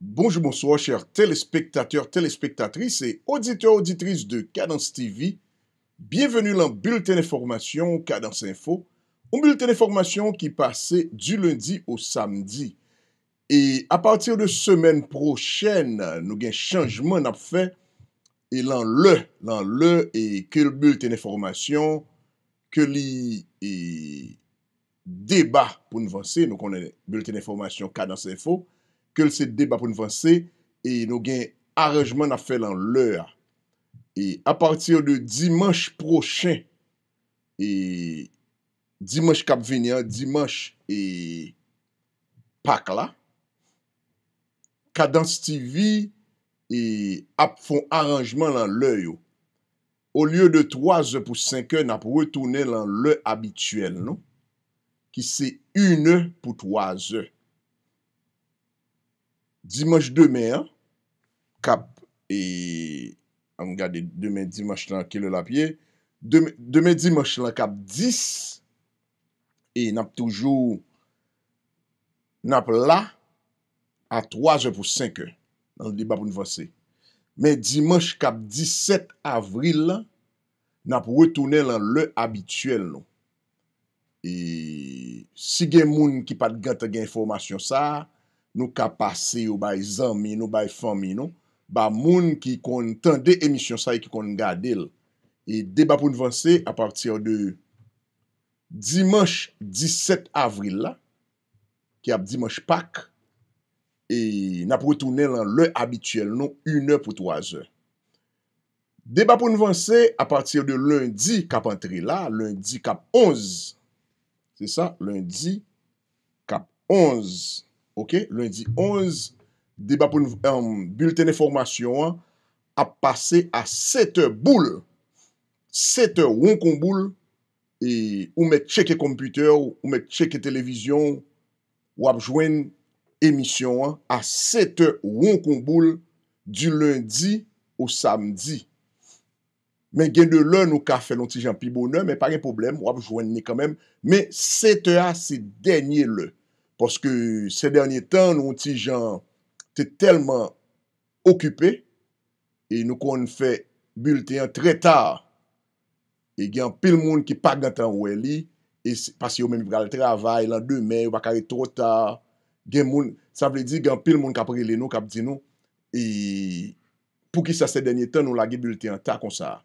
Bonjou monsouwa chèr telespektatèr, telespektatris e auditèr auditris de Kadans TV Bienvenu lan Bülten e Formasyon Kadans Info Ou Bülten e Formasyon ki pase du lundi ou samdi E apatir de semen prochen nou gen chanjman ap fe E lan le, lan le e ke Bülten e Formasyon Ke li e deba pou nou vansè nou konen Bülten e Formasyon Kadans Info kèl se deb apoun vansè, e nou gen aranjman na fè lan lè ya. E apartir de dimanj prochen, e dimanj kap venyan, dimanj e pak la, kadans ti vi, e ap fon aranjman lan lè yo. O liyo de 3 zè pou 5 zè, nap wè toune lan lè abituel nou, ki se 1 zè pou 3 zè. Dimansh deme, kap, e, am gade, demen dimansh lan, kele la pie, demen dimansh lan, kap, dis, e, nap toujou, nap la, a 3 je pou 5, nan li ba pou nou vase. Men dimansh, kap, 17 avril, nap wè toune lan le abituel, non. E, si gen moun ki pat gante gen informasyon sa, Nou ka pase yo bay zan mi, nou bay fan mi, nou. Ba moun ki kon tende emisyon sa e ki kon gade el. E deba pou nvanse a partir de dimansh 17 avril la, ki ap dimansh pak, e napre toune lan lè abituel non, unè pou toazè. Deba pou nvanse a partir de lundi kap antre la, lundi kap onz. Se sa, lundi kap onz. Ok, lundi 11, deba pou biltene formasyon an, ap pase a 7 boul, 7 woun kon boul, e ou met cheke komputer, ou met cheke televizyon, wap jwen emisyon an, a 7 woun kon boul, di lundi ou samdi. Men gen de loun ou kafe lonti jan pi bonan, men par gen problem, wap jwen ne kamem, men 7 a se denye loun. Poske se denye tan nou ti jan te telman okupe e nou kon fè bulte an tre tar e gen pil moun ki pak gantan wè li e pasi yo men bral travay, lan demè, wakare trotar gen moun, sa vle di gen pil moun kapri leno, kapdi nou e pou ki sa se denye tan nou lage bulte an tar kon sa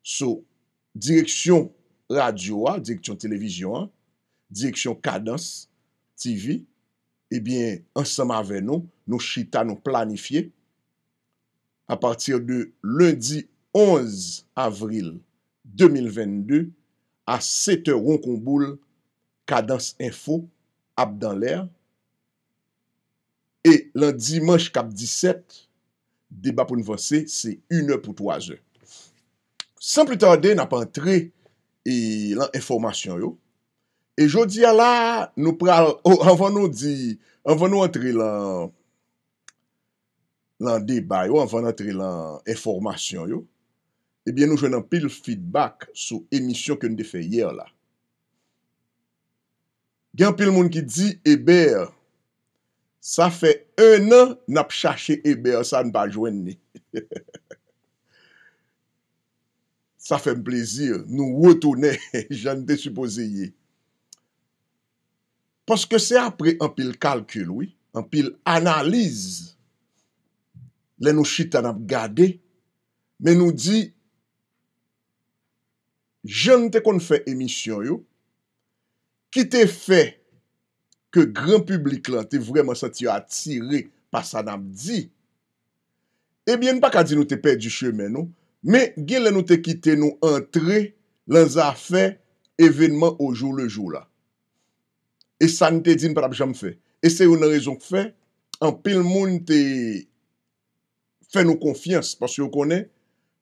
So, direksyon radyo an, direksyon televizyon an direksyon kadans an TV, ebyen eh ansama ve nou, nou chita nou planifiye, a patir de lundi 11 avril 2022, a 7 ronkoumboul, kadans info, ap dan lèr, e lan dimanche kap 17, deba pou nou vansè, se 1 ou 3 ou. San pli tade, nan pa antre, e lan informasyon yo, E jodi ya la, nou pral, ou oh, an van nou di, an van nou antre lan, lan debay, ou an van nou antre lan informasyon yo. Ebyen nou jwen nan pil feedback sou emisyon kwen de fe yer la. Gen pil moun ki di, eber, sa fe un an nap chache eber sa an bajwen ni. Sa fe mplezir, nou wotoune, jan de supose yey. Paske se apre an pil kalkil ouy, an pil analize, le nou chitan ap gade, men nou di, jen te kon fè emisyon yo, ki te fè ke gran publik lan te vwèman sa ti a atire pas an ap di, ebyen pa kadi nou te pè di chemen nou, men gen le nou te kite nou antre lan zafè evenman ou joun le joun la. E sa n te din prap jam fe. E se yon an rezon k fe, an pil moun te fe nou konfians, pas yo konen,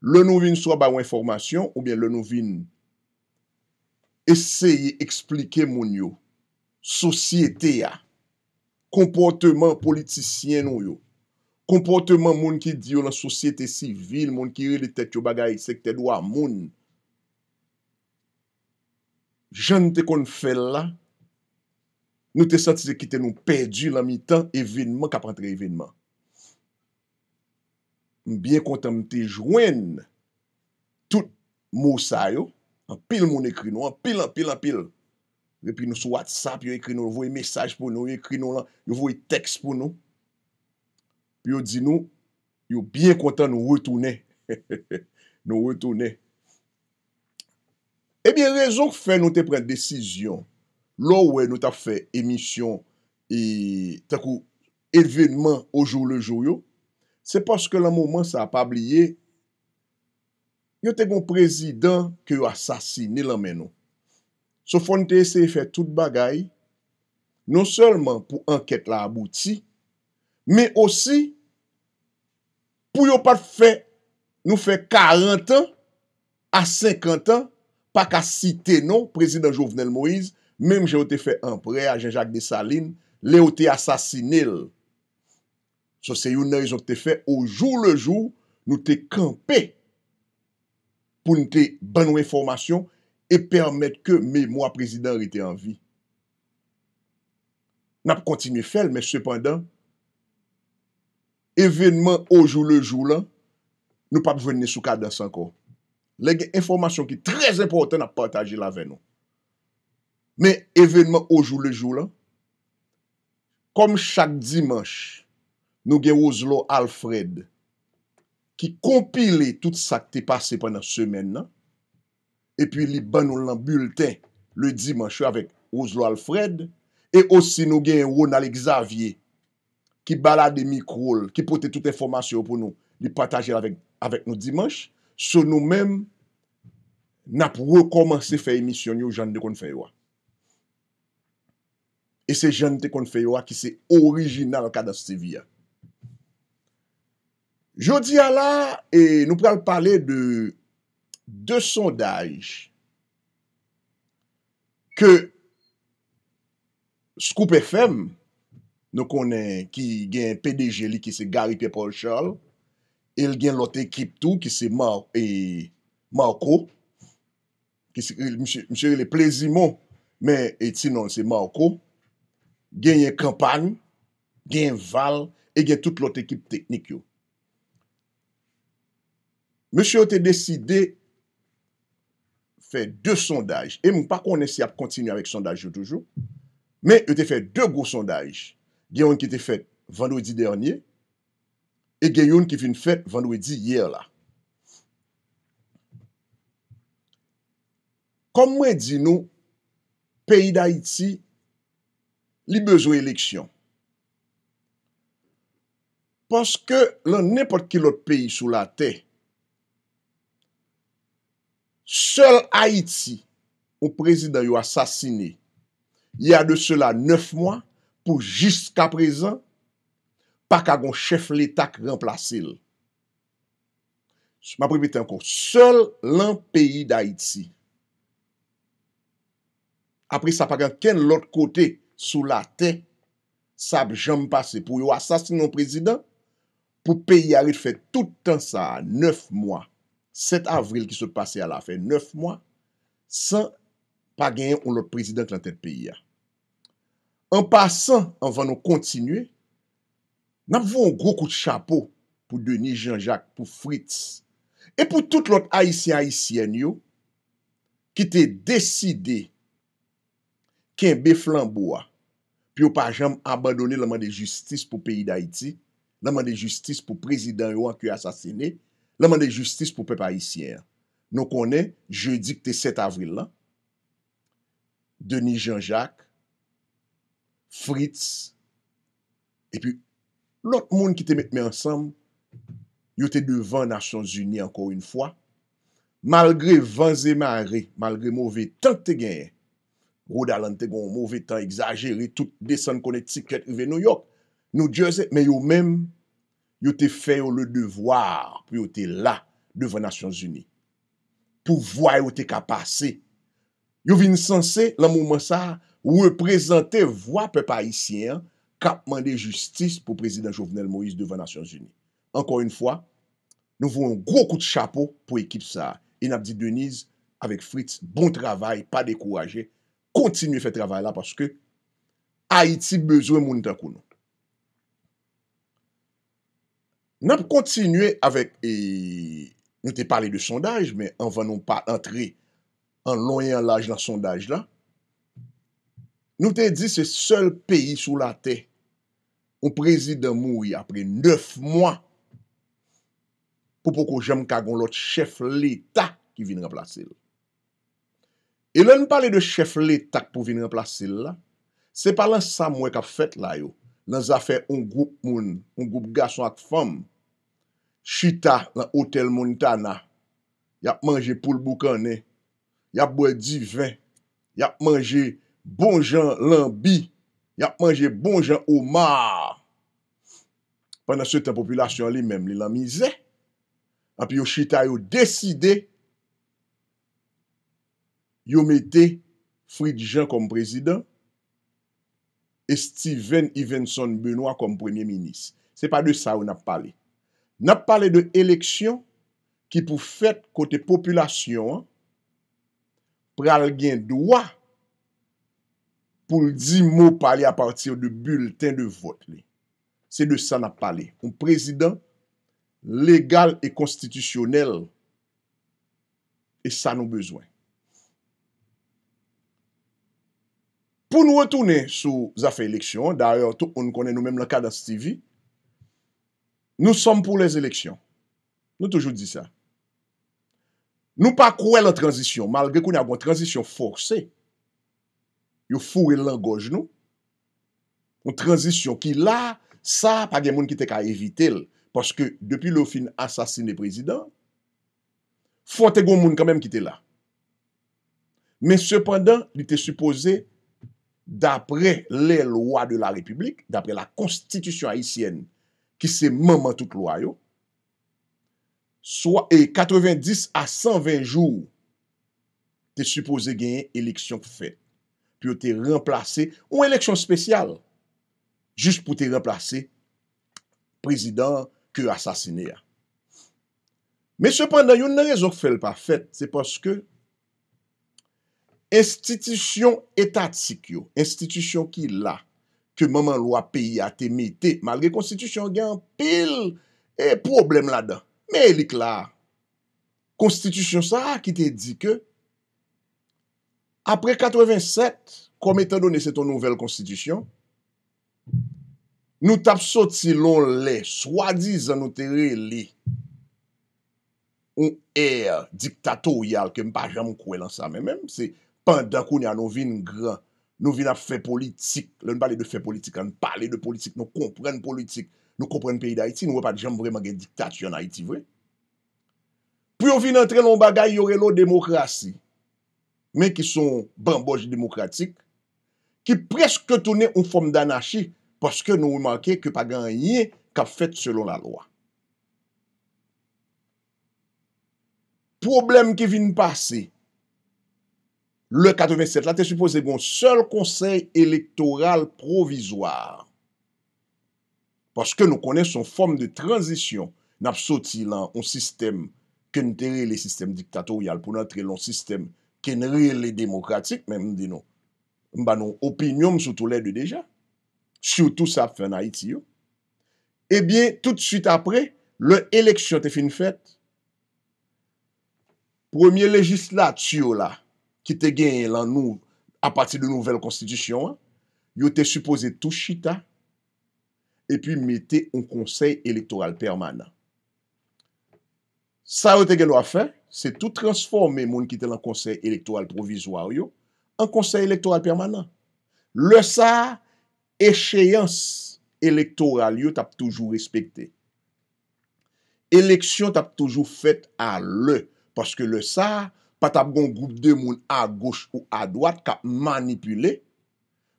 loun nouvin swa ba ou informasyon, oubyen loun nouvin eseyi eksplike moun yo, sosyete ya, komporteman politisyen nou yo, komporteman moun ki diyo nan sosyete sivil, moun ki ri li tet yo bagay, sekte do a moun. Jan te kon fel la, nou te sentize ki te nou perdi la mi tan evinman kap antre evinman. M byen kontan m te jwen tout mousa yo, an pil moun ekri nou, an pil, an pil, an pil. E pi nou sou WhatsApp, yo ekri nou, yo voye mesaj pou nou, yo ekri nou la, yo voye tekst pou nou. Pi yo di nou, yo byen kontan nou wotoune. Nou wotoune. E eh biye, rezon ki fè nou te pren desisyon, lò wè nou ta fè emisyon e te kou evènman o jò le jò yo, se paske la mouman sa apabliye, yo te kon prezidant ki yo asasini la menon. So fon te ese fè tout bagay, non sèlman pou anket la abouti, me osi, pou yo pat fè, nou fè 40 an, a 50 an, pa ka site nou, prezidant Jovenel Moïse, Mèm jè ou te fè anprè a Jean-Jacques Dessalines, lè ou te asasinil. Sò se yon nè rizok te fè, ou joun le joun nou te kampe pou nou te ban nou informasyon e permèt ke mè mwa prezident rite anvi. Nè ap kontinye fèl, mè sepandan, evènman ou joun le joun lan, nou pa pou venne sou kade ansan kon. Lè gen informasyon ki trèz important ap partajil la vè nou. men evenman oujou lejou la, kom chak dimanche, nou gen Ouzlo Alfred, ki kompile tout sa te pase panan semen la, epi li ban nou lan bulte le dimanche ou avèk Ouzlo Alfred, e osi nou gen Ronald Xavier, ki balade mikroul, ki pote tout informasyon pou nou li pataje avèk nou dimanche, sou nou men nap wèkomanse fèy misyon yo jan de kon fèy wak. E se janite kon fè yo a ki se orijinal kada se te via. Jodi a la, e nou pral pale de sondaj ke Scoop FM, nou konen ki gen PDG li ki se Gary P. Paul Charles, el gen lote Kriptou ki se Marco, ki se msye le plezimon, men eti non se Marco, gen yon kampagne, gen yon val, e gen tout l'ot ekip teknik yo. Monsi ou te deside fey de sondaj, e moun pa konen si ap kontinu avek sondaj yo toujou, men ou te fey de gwo sondaj, gen yon ki te fey vendwe di dernye, e gen yon ki fin fey vendwe di yer la. Kom mwen di nou, peyi da iti, Li bezwe eleksyon. Ponske, lan nepot ki lot peyi sou la te. Sol Haiti ou prezident yo asasine. Ya de cela neuf mwa pou jiska prezen pak agon chef letak remplase il. Mabripe ten kon. Sol lan peyi da Haiti. Apre sa pagan ken lot kotey sou la te sab jom pase pou yo asasin non prezident pou peyi arit fè toutan sa neuf mwa. Sèt avril ki se passe ala fè neuf mwa san pa genyon ou lot prezident lan te peyi ya. An pasan, an van nou kontinue, nan pou vou an gro kout chapo pou Denis Jean-Jacques, pou Fritz pi yo pa jam abandone laman de justice pou peyi d'Haïti, laman de justice pou prezident yo an ki asasine, laman de justice pou pepe haïsiyen. Nou konen, je dik te 7 avril lan, Denis Jean-Jacques, Fritz, epi lout moun ki te metme ansam, yo te devan Nasyons Uni ankon yon fwa, malgre vanze mare, malgre mouve, tan te genye, Rode alante gon mouve tan, exageri, tout desan konet sikjet, yve nou yok. Nou diyo zek, men yo mem, yo te feyo le devwar pou yo te la devan Nasyon Zuni. Pou vwa yo te kapase. Yo vin sanse la mouman sa, ou yo prezante vwa pe pa isyen, kap mande justis pou prezident Jovenel Moïse devan Nasyon Zuni. Ankon yon fwa, nou vwo yon gwo kout chapo pou ekip sa. Yon ap di Deniz, avèk Fritz, bon travay, pa dekouraje, kontinu fè travay la paske Haiti bezwe mouni ta kounout. N ap kontinu avèk, nou te pale de sondaj, men an van nou pa antre an lonye an laj nan sondaj la, nou te di se sol peyi sou la te, ou prezid an mou y apre neuf mwa pou pou ko jem kagon lot chef l'Etat ki vin remplase lè. E la nou pale de chef letak pou vin remplase la, se palan sa mwen kap fet la yo, nan zafen un group moun, un group gason ak fom, chita nan hotel Montana, yap manje pou l'boukane, yap boye divin, yap manje bonjan lambi, yap manje bonjan omar. Pan nan sote populasyon li menm li lan mize, an pi yo chita yo deside, Yomete Fridjian kom prezident, et Steven Ivanson Benoit kom premier-ministre. Se pa de sa ou nap pale. Nap pale de eleksyon ki pou fèt kote populasyon, pral gen doa pou di mou pale a partir de bulten de vot. Se de sa nap pale. Kon prezident legal e konstitusyonel, e sa nou bezwen. nou wè toune sou zafè eleksyon, d'ailleurs, tout, on kone nou mèm lakadans TV, nou som pou les eleksyon. Nou toujou di sa. Nou pa kouè lè transition, malge kou nou y a gwen transition forse, yow foure lè gòj nou, yon transition ki la, sa, pa gen moun ki te ka evite lè, paske depi lò fin asasine prezident, fonte goun moun kèmèm ki te la. Men sepandan, li te suppose d'apre lè lwa de la republik, d'apre la konstitisyon haïsyen, ki se maman tout lwa yo, e 90 a 120 jou, te suppose genyen eleksyon kou fè, pou yo te remplase, ou eleksyon spesyal, jist pou te remplase, prezident kou asasine ya. Men sepanda, yo nan rezon kou fè lpa fèt, sepons kou, institisyon etatik yo, institisyon ki la, ke maman lwa peyi a temi te, malre konstitysyon gen pil, e problem la dan. Me li kla, konstitysyon sa ki te di ke, apre 87, kom etan donese ton nouvel konstitysyon, nou tapso ti lon le, swadi zan nou teri li, un er diktato yal, ke mpa jam kwe lan sa, men menm se, pandan kou ni an nou vin gran, nou vin ap fe politik, lè nou pale de fe politik, an pale de politik, nou kompren politik, nou kompren peyi da iti, nou wè pa dijam vreman gen diktat yon ha iti vwe. Pou yo vin antren loun bagay yore loun demokrasi, men ki son bamboj demokratik, ki preske tounen un fom danashi, paske nou wou manke ke pa ganyen kap fet selon la lwa. Problem ki vin pase, Le 87, la te suppose bon seol konsey elektoral provizwar. Paske nou kone son form de transisyon nap soti lan on sistem ken tere le sistem diktatorial pou nan tre lon sistem ken re le demokratik, men mdi nou mba nou opinyon msou tou led de deja, sou tou sa fè na iti yo. Ebyen, eh tout suite apre, le eleksyon te fè nfèt. Premier législat tiyo la, ki te gen lan nou a pati de nouvel konstitisyon, yo te suppose tou chita, e pi mette un konsey elektoral permanan. Sa yo te gen lwa fe, se tou transforme moun ki te lan konsey elektoral provizwaryo, an konsey elektoral permanan. Le sa, echeyans elektoral, yo tap toujou respekte. Eleksyon tap toujou fet a le, paske le sa, sa, pa tap gon groupe de moun a goch ou a doat ka manipule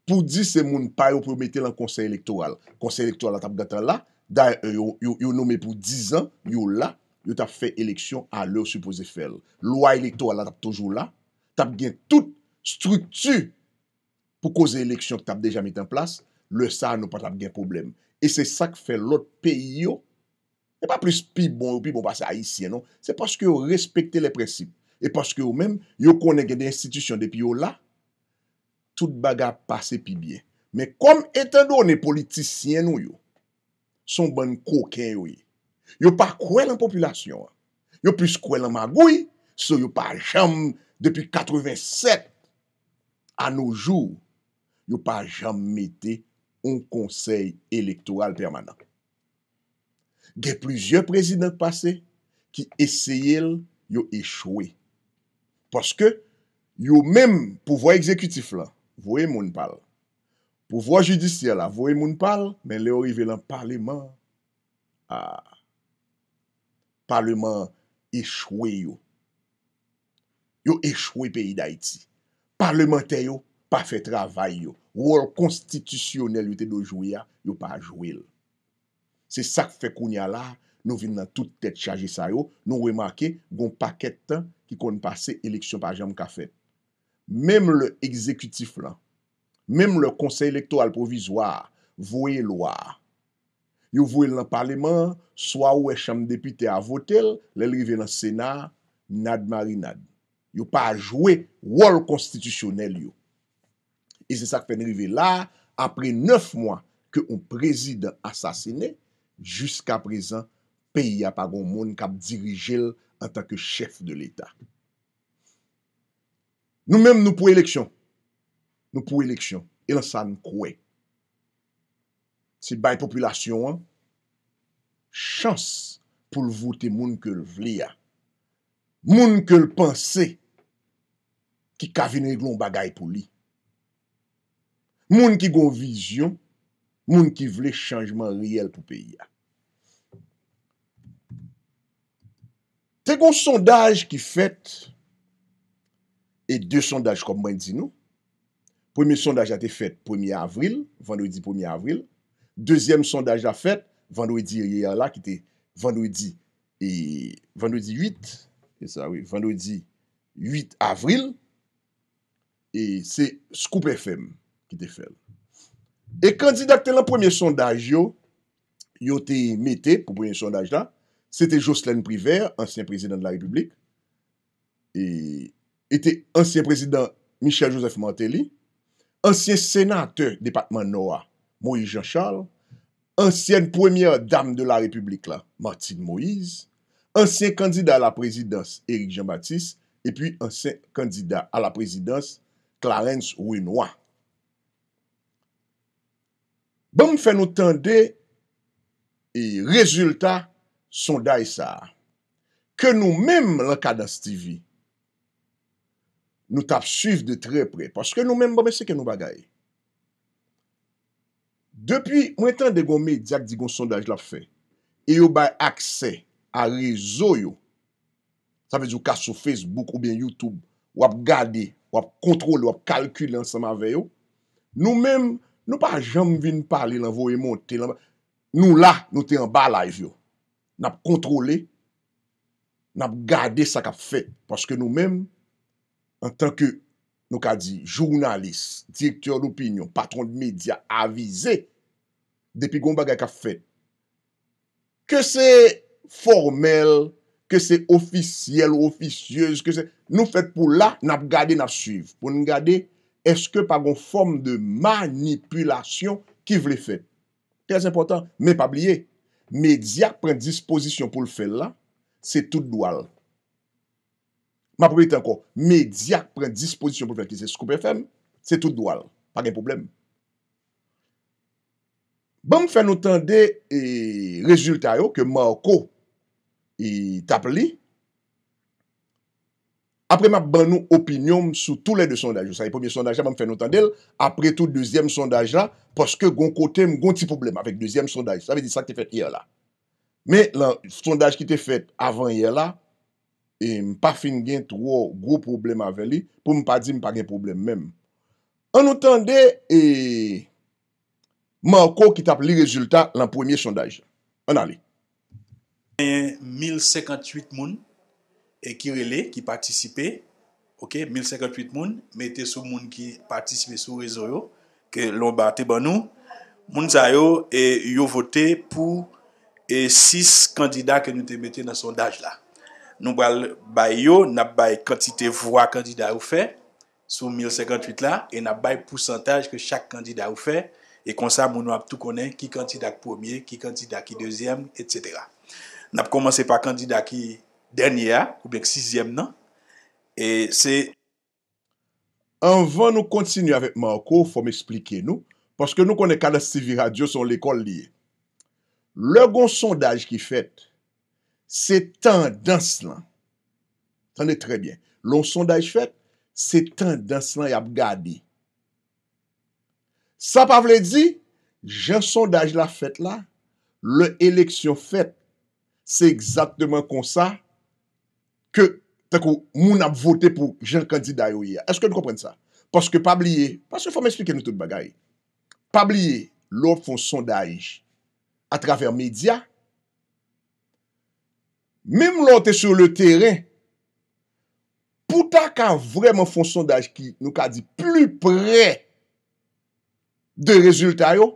pou di se moun pa yo pou mette lan konsey elektoral. Konsey elektoral la tap gata la, euh, yo nomi pou 10 an, yo la, yo tap fey eleksyon a lor suppose fel. Lwa elektoral la tap tojou la, tap gen tout struktu pou koze eleksyon ki tap deja mette an plas, lor sa nou pa tap gen problem. E se sa ke fel lot peyo, e pa plus pi bon ou pi bon pa se a isye, non? Se paske yo respekte le prensip, E paske ou men, yo konen gen de institisyon depi yo la, tout baga pase pi bie. Men kom eten do ne politisyen nou yo, son ban kouken yo ye. Yo pa kouel an populasyon an. Yo pise kouel an magoui, se yo pa jam depi 87. An nou jou, yo pa jam mette un konsey elektoral permanant. Gen plizye prezident pase, ki eseyel yo echowe. Poske, yo menm pouvoi ekzekutif la, voe moun pal. Pouvoi judisya la, voe moun pal, men le orive lan parleman, parleman echwe yo. Yo echwe peyi da iti. Parlemente yo pa fe travay yo. Ou al konstitusyonel yote do jouya, yo pa jouil. Se sak fe kounya la, nou vin nan tout tèt chaje sa yo, nou remake gon pakèt ki kon pase eleksyon pa jam ka fet. Mem le ekzekutif lan, mem le konsey elektor al provizwa, voye lwa. Yo voye lan parleman, swa ou e chanm depite a votel, lèl rive lan sena, nad mari nad. Yo pa a jwe, wol konstitusyonel yo. E se sak pen rive la, apre neuf mwa ke ou prezident asasine, jusqu'a prezant peyi ap agon moun kap dirijel an tak ke chef de l'Etat. Nou menm nou pou eleksyon. Nou pou eleksyon. El san kwe. Se bay populasyon an, chans pou l'vote moun ke l'vli ya. Moun ke l'pense ki kavine glon bagay pou li. Moun ki gon vizyon, moun ki vle chanjman riyel pou peyi ya. Segon sondaj ki fèt, e de sondaj kom mwen di nou, premi sondaj a te fèt, premi avril, vandou di premi avril, dezyem sondaj a fèt, vandou di yè yè la, ki te vandou di, vandou di 8, vandou di 8 avril, e se Scoop FM ki te fèt. E kandidak ten la premi sondaj yo, yo te mette pou premi sondaj la, Sete Joselene Privert, ansyen prezident de la republik, et ete ansyen prezident Michel-Joseph Montelly, ansyen senateur depatman Noah, Moïse Jean-Charles, ansyen premier dame de la republik, Martine Moïse, ansyen kandida la prezidans, Eric Jean-Baptiste, et puis ansyen kandida la prezidans, Clarence Winois. Bon, fè nou tande, et résultat, sondaj sa, ke nou menm lanka dan sti vi, nou tap suiv de tre pre, paske nou menm ba beseke nou bagay. Depi, mwen tan de gon medyak di gon sondaj la fe, e yo bay akse a rezo yo, sa vez yo ka sou Facebook ou bien YouTube, wap gade, wap kontrol, wap kalkule ansama ve yo, nou menm, nou pa jam vin pale lan vo e monte, nou la nou te yon ba live yo. Nap kontrole, nap gade sa kap fè. Paske nou men, an tanke nou ka di, jounalist, direktor d'opinyon, patron d'medya, avize, depi goun bagay kap fè. Ke se formel, ke se ofisiel ou ofisyez, nou fèt pou la, nap gade nap suiv. Po nou gade, eske pa goun fòm de manipulasyon ki vle fè. Kèz important, mè pa blye. Mediak pren disposisyon pou l fè la, se tout doual. Ma poube ite anko, mediak pren disposisyon pou l fè la, ki se skoupe fèm, se tout doual, pa gen poublem. Ban m fè nou tande e, rezultat yo, ke m wako it e, ap li, ki, apre ma ban nou opinyon m sou tout lè de sondaj. Ou sa yè e premier sondaj, apre tout deuxième sondaj la, poske gon kote m gon ti probleme apre deuxième sondaj. Sa ve di sa ki te fèt yè la. Me la sondaj ki te fèt avan yè la, e m pa fin gen tro gros probleme avè li, pou m pa di m pa gen probleme mèm. An nou tande, ma anko ki tap li rezultat lan premier sondaj. An alè. En 1058 moun, e kirele ki patisipe, ok, 1058 moun, mette sou moun ki patisipe sou rezo yo, ke lomba te ban nou, moun zayo e yo vote pou e 6 kandida ke nou te mette nan sondaj la. Nou bal bay yo, nap bay kantite vwa kandida yo fe, sou 1058 la, e nap bay pousantaj ke chak kandida yo fe, e konsa moun wap tou konen ki kandida ki premier, ki kandida ki deuxième, etc. Nap komanse pa kandida ki Dernye non? a, ou bèk 6èm nan. E se... Anvan nou kontinu avèk man wakou, fò m'esplike nou. Pwoske nou konen kada Sivi Radio son l'ekol liye. Le goun sondaj ki fèt, se tendans lan. Sanè trè bè. Le goun sondaj fèt, se tendans lan yab gadi. Sa pa vle di, jen sondaj la fèt la, le eleksyon fèt, se exactement kon sa, ke teko moun ap vote pou jen kandida yo ye. Eske nou kompren sa? Paske pabliye, paske fòm espike nou tout bagay, pabliye lò fon sondaj a traver media, mèm lò te sou le teren, pouta kan vremen fon sondaj ki nou ka di pli pre de rezulta yo,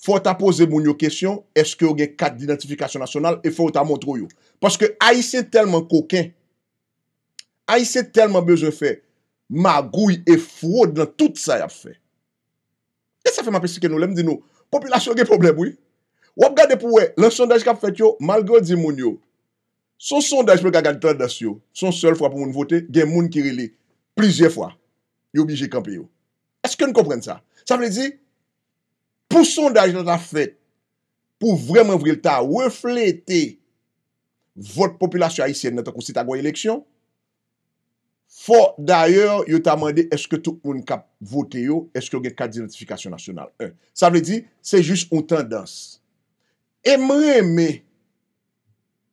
fòre ta pose moun yo kèsyon, eske yon gen kat d'identifikasyon nasyonal, e fòre ta montrou yon. Paske a yise telman koken, a yise telman bezo fè, magouy e fwo nan tout sa yap fè. E sa fè mapesike nou, lem di nou, kompilasyon gen problem wè? Wap gade pou wè, lansondaj kap fètyo, malgrè di moun yo, son sondaj pou gagalit lèd dasyo, son sèl fwa pou moun vote, gen moun kiri li, plizye fwa, yon bije kampi yo. Eske yon kompren sa? Sa mwen di, pou sondaj nan ta fèt, pou vremen vril ta reflete vot populasyon ayisyen nan ta konsit agwa eleksyon, fo, dayor, yo ta mande, eske tou un kap vote yo, eske yo gen kadi notifikasyon nasyonal. Sa vle di, se jous un tendans. E mreme,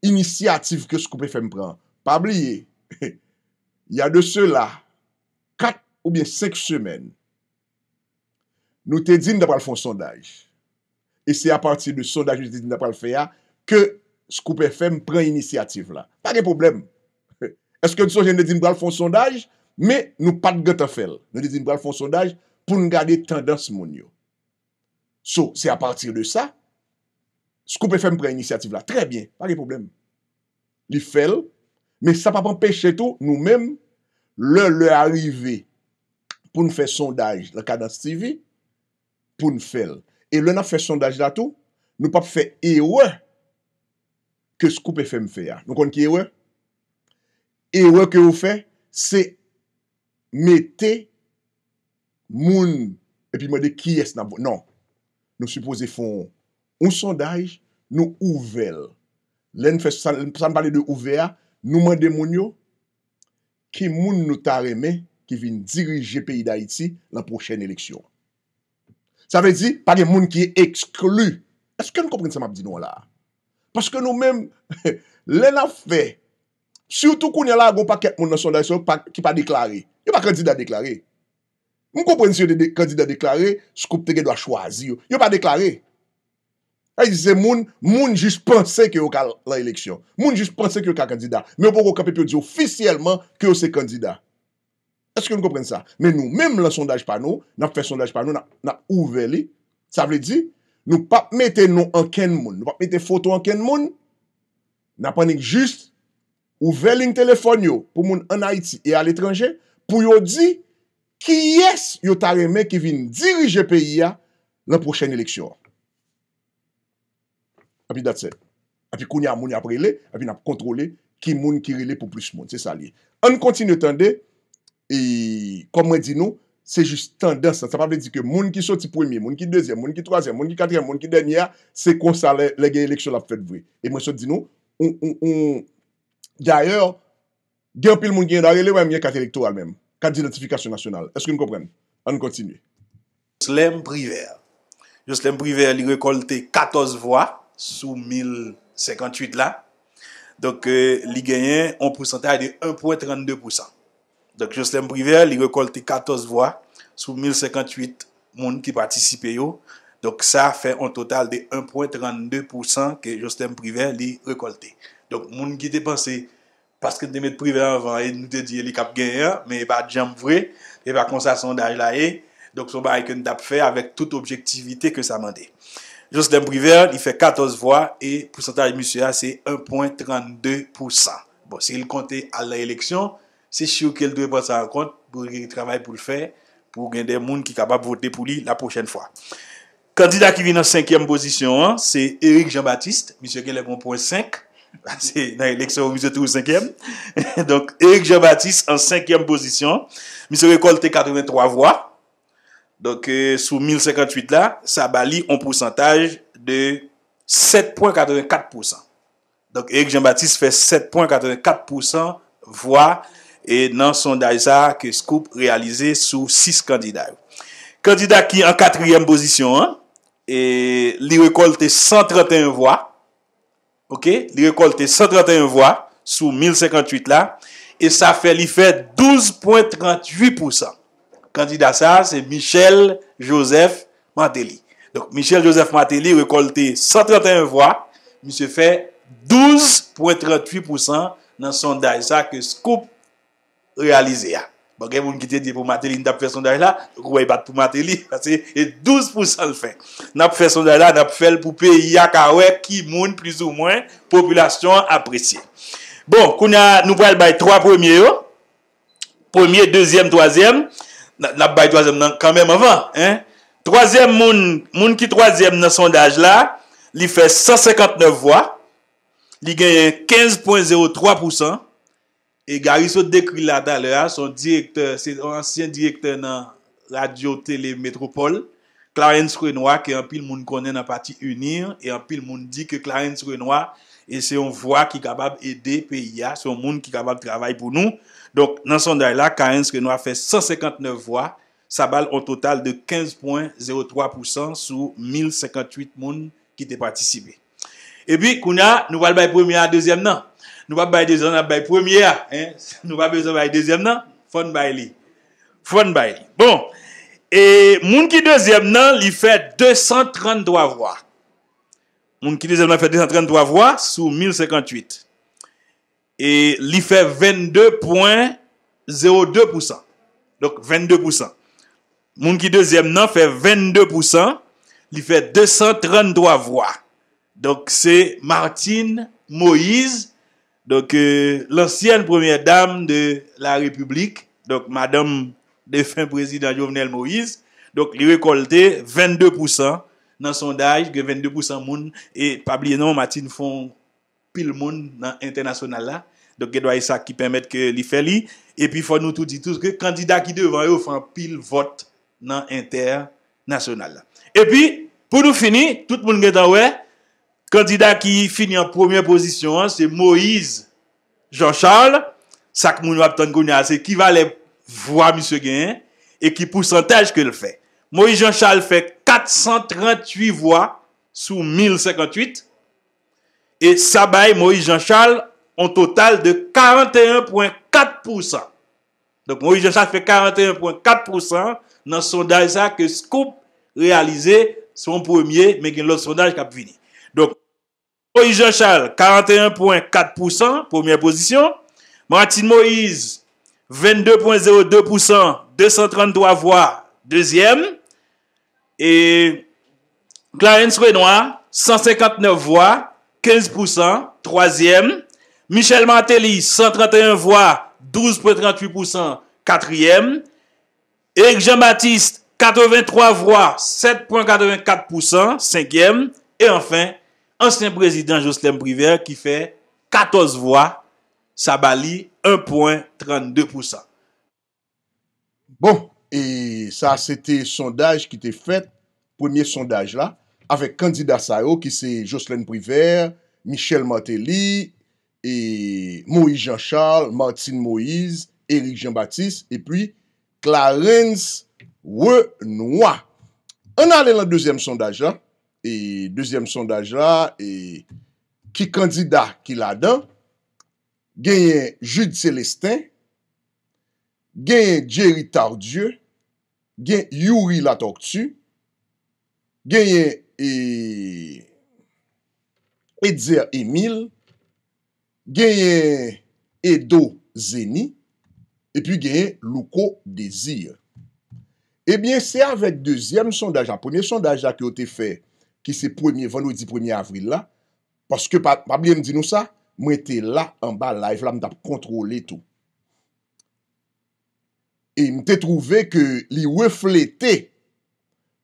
inisyatif ke skoupe fèm pran, pa bliye, ya de se la, kat ou bien sek semen, Nou te din nan pral fon sondaj. E se a partir de sondaj nou te din nan pral feya, ke Skoupe FM pren inisiyatif la. Pari problem. Eske nou sojen nan din pral fon sondaj, me nou pat gata fel. Nan din pral fon sondaj pou nou gade tendans moun yo. So, se a partir de sa, Skoupe FM pren inisiyatif la. Trebyen, pari problem. Li fel, me sa pa pan peche tou nou men, le le arive pou nou fe sondaj la kadans TV, Poun fèl. E lè nan fè sondaj la tou, nou pap fè e wè kè skou pè fè m fè ya. Nou kon ki e wè? E wè kè wè fè, se mette moun, epi mè de ki yè snabou. Non, nou supose fè ou. Un sondaj, nou ouvel. Lè nan fè sondaj, lè nan pè sambalè de ouvel, nou mè de moun yo, ki moun nou tareme ki vin dirije peyi da iti lan pou chèn eleksyon. Sa ve di, pa gen moun ki eksklu. Eske nou kompren se map di nou la? Paske nou men, lè la fe. Siyoutou kounye la, goun pa ket moun nan sonday se yon ki pa deklare. Yon pa kandida deklare. Moun kompren si yon dek kandida deklare, skoupte gen do a chwazi yon. Yon pa deklare. Eh, a yon dise moun, moun jis pense ki yon ka la eleksyon. Moun jis pense ki yon ka kandida. Moun pou goun kapi pi yon di ofisiyelman ki yon se kandida. Eske nou kompren sa? Men nou, menm lan sondaj panou, nan fè sondaj panou, nan ouveli, sa vle di, nou pap mette nou anken moun, nou pap mette foto anken moun, nan panik just, ouveli ntelefon yo, pou moun an Haiti, e al etranje, pou yo di, ki yes, yo taremen ki vin dirije peyi ya, lan prochen eleksyon. A pi datse, a pi koun ya moun aprele, a pi nan kontrole, ki moun kirile pou plus moun, se sa li. An kontine tande, Et comme on dit nous, c'est juste tendance. Ça parle de dire que l'on qui sorti premier, l'on qui deuxième, l'on qui troisième, l'on qui quatrième, l'on qui dernier, c'est qu'on s'allait l'égal élection la fête brie. Et moi je dis nous, on y a ailleurs, bien pile l'on qui est dans l'égal élection, il y a quatre électorats le même, quatre identifikations nationales. Est-ce que nous comprenons? On continue. Joslem Privert. Joslem Privert, il récolte 14 voix sous 1058 là. Donc, euh, il gagne un pourcentage de 1,32%. Donk, Jostem Priver li rekolte 14 voix sou 1058 moun ki patisipe yo. Donk, sa fe an total de 1.32% ke Jostem Priver li rekolte. Donk, moun ki te panse, paske te met Priver avan e nou te diye li kap genye, me e pa djam vre, e pa konsa sondaj la e, donk, so ba e ke nou tap fe avet tout objektivite ke sa mande. Jostem Priver li fe 14 voix e pousantaj musya se 1.32%. Bon, se il konte al la eleksyon, Se shi ou ke l dewe bote sa an kont, pou rege trabay pou l fè, pou gen de moun ki kapab vote pou li la pochen fwa. Kandida ki vi nan 5e pozisyon an, se Erik Jean-Baptiste, miso ke le bonpon 5, nan eleksyon ou miso tou 5e, donc Erik Jean-Baptiste an 5e pozisyon, miso rekolte 83 vwa, donc sou 1058 la, sa bali an poucentaj de 7.84%. Donc Erik Jean-Baptiste fè 7.84% vwa E nan sondaj sa ke scoop realize sou 6 kandida. Kandida ki an 4e posisyon an, e li rekolte 131 voa, ok, li rekolte 131 voa sou 1058 la, e sa fe li fe 12.38%. Kandida sa, se Michel Joseph Mateli. Donc Michel Joseph Mateli rekolte 131 voa, mi se fe 12.38% nan sondaj sa ke scoop Realize ya. Bon, gen pou mwen kite di pou mater li, nou da pou fè sondaj la, rou wè bat pou mater li, fè 12% l fin. Nou fè sondaj la, nou fè l pou peyi ya kawè, ki moun, plus ou mwen, populasyon apresye. Bon, kou nou pwèl bay 3 pwemye yo. Pwemye, dwezyem, twazyem. Nou bay twazyem nan kamem avan. Twazyem moun, moun ki twazyem nan sondaj la, li fè 159 wwa. Li genyen 15.03%. E garisot dekri la dalera, son direkter, se ansyen direkter nan Radio Tele Metropole, Clarence Renoir, ke an pil moun konnen an pati unir, e an pil moun di ke Clarence Renoir, e se yon vwa ki kabab ede PIA, se yon moun ki kabab travay pou nou. Donk, nan sonday la, Clarence Renoir fe 159 vwa, sa bal an total de 15.03% sou 1058 moun ki te patisime. E bi, kouna, nou val bay premia a deuxième nan. Nou pa bayi dezyem nan bayi premyea. Nou pa bayi dezyem nan fon bayi li. Fon bayi. Bon. E moun ki dezyem nan li fè 233 vwa. Moun ki dezyem nan fè 233 vwa sou 1058. E li fè 22.02%. Donk 22%. Moun ki dezyem nan fè 22%. Li fè 233 vwa. Donk se Martine Moïse. Donk euh, lansyen premier dame de la republik, donk madame de fin prezident Jovenel Moïse, donk li rekolte 22% nan sondaj, gen 22% moun, e pabliye nan ou matin fon pil moun nan internasyonal la, donk gen waj sa ki pemet ke li feli, e pi fon nou touti touti, gen kandida ki devan yo fon pil vot nan internasyonal la. E pi, pou nou fini, tout moun gen ta wè, Kandida ki fini an pwemye posisyon, se Moïse Jean-Charles, sak moun wap tan gouni ase, ki va le vwa, miso gen, e ki pwosantaj ke l fè. Moïse Jean-Charles fè 438 vwa sou 1058, e sabay Moïse Jean-Charles an total de 41.4%. Donk Moïse Jean-Charles fè 41.4% nan sondaj sa ke scoop realize son pwemye, me gen lò sondaj kap vini. Donc, Moïse Jean-Charles, 41,4%, première position. Martin Moïse, 22,02%, 233 voix, deuxième. Et Clarence Renoir, 159 voix, 15%, troisième. Michel Martelly, 131 voix, 12,38%, quatrième. Éric Jean-Baptiste, 83 voix, 7,84%, cinquième. Et enfin, Anselen prezident Jocelyn Privére ki fè 14 voix, sa bali 1.32%. Bon, e sa, se te sondaj ki te fèt, premier sondaj la, avèk kandida sa yo oh, ki se Jocelyn Privére, Michel Martelly, et Moïse Jean-Charles, Martin Moïse, Éric Jean-Baptiste, et puis Clarence Renoir. An alè l'an deuxième sondaj la, E dezyen sondaj la, e ki kandida ki la dan, genyen Jude Celestin, genyen Jerry Tardieu, genyen Yuri Latoktu, genyen e, Edzer Emil, genyen Edo Zeni, epi genyen Louko Dezir. Ebyen se avet dezyen sondaj la, pwene sondaj la ki ote fey. ki se venou di 1 avril la, paske pa blen di nou sa, mwen te la an ba live la, mwen tap kontrole tou. E mwen te trouve ke li reflete,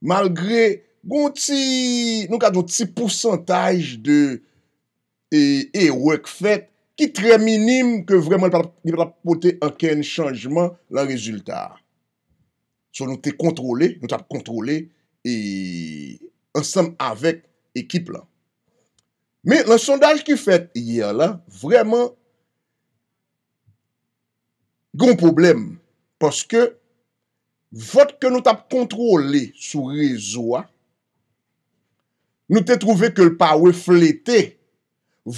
malgre goun ti, nou ka doun ti pousantaj de e, e work fait, ki tre minime ke vremen mwen tap pote an ken chanjman la rezultat. So nou te kontrole, nou tap kontrole, e... ensem avek ekip lan. Me, lan sondaj ki fèt yè la, vreman goun poublem, poske, vot ke nou tap kontrole sou rezo a, nou te trouve ke l pa we flete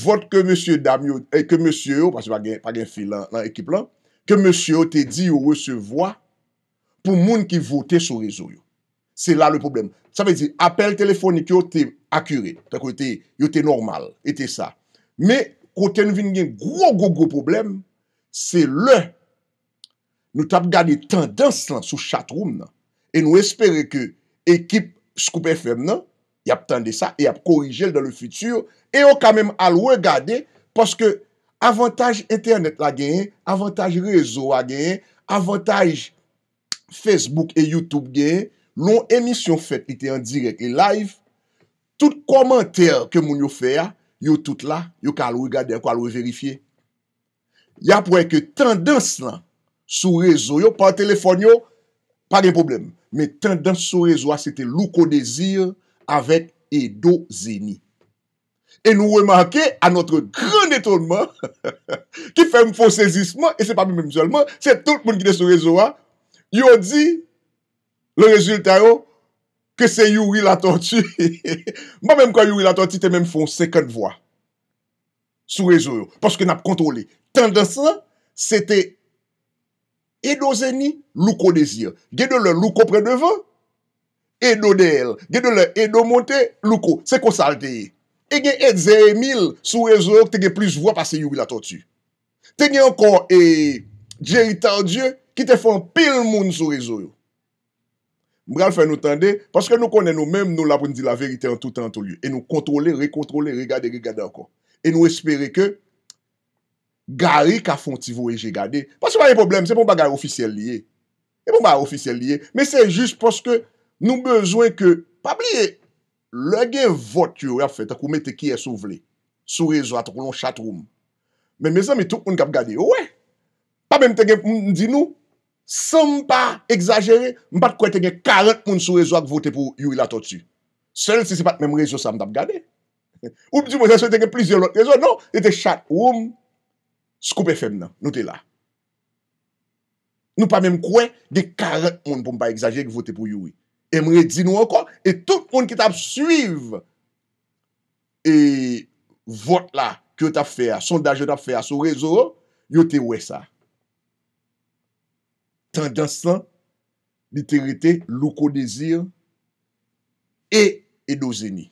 vot ke M. Damio e ke M. yo, pasi pa gen fil lan ekip lan, ke M. yo te di ou we se vwa pou moun ki vote sou rezo yo. Se la le poublem. Sa vezi, apel telefonik yo te akure. Tako yo te normal. Ete sa. Me, kote nou vin gen gro, gro, gro poublem. Se le, nou tap gade tendans lan sou chatroum nan. E nou espere ke ekip Scoop FM nan. Yap tende sa, yap korijel dan le futur. E yo kamem alwe gade. Paske avantaj internet la gen. Avantaj rezo la gen. Avantaj Facebook e Youtube gen. loun emisyon fèt ite en direk e live, tout komenter ke moun yo fè ya, yo tout la, yo kal wè gade, yo kal wè verifiye. Ya pouè ke tendans la, sou rezo yo, pa telefon yo, pa gen problem. Me tendans sou rezo a, sete lou ko dezir, avèk Edo Zeni. E nou wè manke, a notre gran etonman, ki fè m fò sezisman, e se pa mè mèm zèlman, se tout moun ki de sou rezo a, yo di, Le rezultat yo, ke se yuwi la tontu, mwen mwen kwa yuwi la tontu, te mwen foun seken vwa sou rezo yo, pwoske nap kontrole. Tende sa, se te edo zeni, luko dezir. Gede le luko prenevan, edo deel. Gede le edo monte, luko. Se kon saldeye. Ege et zemil sou rezo yo te gen plis vwa pa se yuwi la tontu. Tenye ankon e djeritan dje, ki te foun pil moun sou rezo yo. Mbra l fè nou tande, paske nou konè nou mèm nou la pou nou di la verite an tout an tout lye. E nou kontrole, rekontrole, regade, regade an kon. E nou espere ke, gari ka fonti vou e jè gade. Paske mwa yè problem, se pou mba gare ofisye liye. Se pou mba ofisye liye. Me se jist paske nou bezwen ke, pa bliye, lè gen vòt yò wè ap fè, takou mè te kiye sou vle. Sou rezo ato konon chatroum. Me mè zan mi touk moun kap gade. Ouè! Pa mè mte gen mdi nou, Se non, m pa exagere, m pat kwen te gen karet moun sou rezo ak vote pou yuwi la tot su. Sel se se pat menm rezo sa m tap gane. Ou di mwen se se te gen plizio lot rezo, nou, e te chat woum, skoupe fem nan, nou te la. Nou pa menm kwen de karet moun pou m pa exagere ak vote pou yuwi. E m rezi nou ankon, e tout moun ki tap suive, e vote la ki yo tap fe a, sondaje yo tap fe a sou rezo, yo te we sa. Tendencen, literite, lukodesir, e edozeni.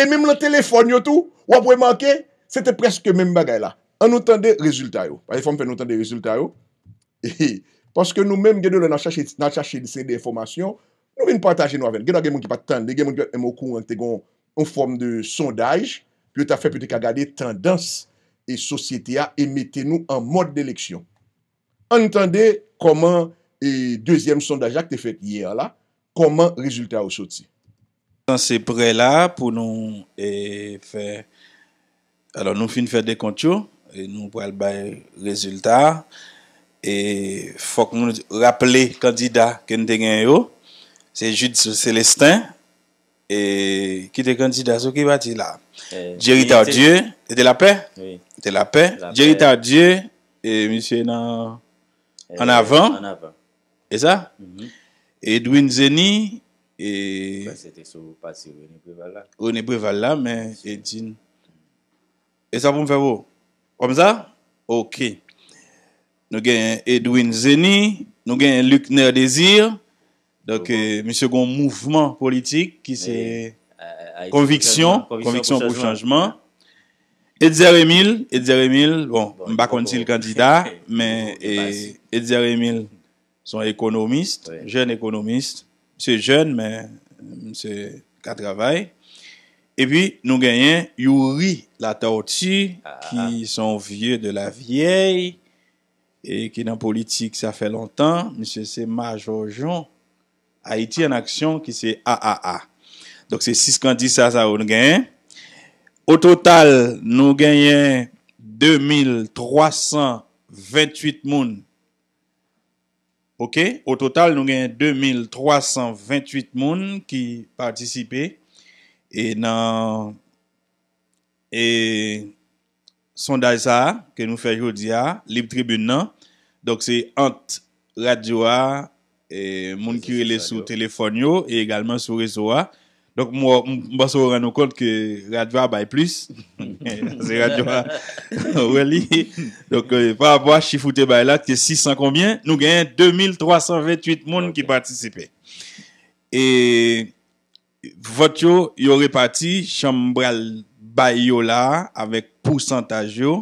E mèm la telefon yo tou, wap wè manke, sete preske mèm bagay la. An nou tende rezultay yo. A ye fòm fè nou tende rezultay yo. E, paske nou mèm genou lè nan chache disen de informasyon, nou mèm partaje nou avèl. Genou genou genou ki paten, genou genou genou ki e mèm okou an te gon, an fòm de sondaj, pyo ta fè pyo te kagade tendens e sosyete ya, e meten nou an mod de leksyon. Anitande koman e dezyem sondajak te fet yi ya la, koman rezultat ou soti? San se pre la pou nou e fe alo nou fin fe de kontyo e nou pou albay rezultat e fok nou raple kandida kende gen yo, se jid sou selestan e kite kandida sou ki vati la djerita ou dje, ete la pe? ete la pe, djerita ou dje e misye nan Eh, en avant. Et ça? Mhm. Edwin Zeni. Et... C'était sur René Préval René Préval mais Edwin. Et ça vous me faire beau? Comme ça? Ok. Nous avons Edwin Zeni, nous avons Luc Nerdésir. Donc, euh, monsieur, mouvement politique qui c'est euh, euh, conviction, conviction, pour Pour changement. Edzer Emil, Edzer Emil, bon, mba konti l kandida, men Edzer Emil son ekonomist, jen ekonomist, se jen men se katravay, e pi nou genyen Youri Latauti, ki ah, ah. son vie de la viey, e ki nan politik sa fe lontan, mse se ma jorjon, ha iti an aksyon ki se a a a. Dok se 6 kandisa sa ou nou genyen, Ou total nou genyen 2328 moun. Ou total nou genyen 2328 moun ki partisipe. E nan sondaj sa ke nou fe jodi a, libe tribune nan. Dok se Ant Radio a, moun ki rele sou telefon yo, e egalman sou rezo a. Mwa se wè nan kòl ke Radva bay plus... Se Radva... Orelie... Pwa wè chifoute bay la... Ke 600 konbyen... Nou gen 2328 moun ki patisipe... E... Vot yo yore pati... Chambral bay yo la... Awek pousantaj yo...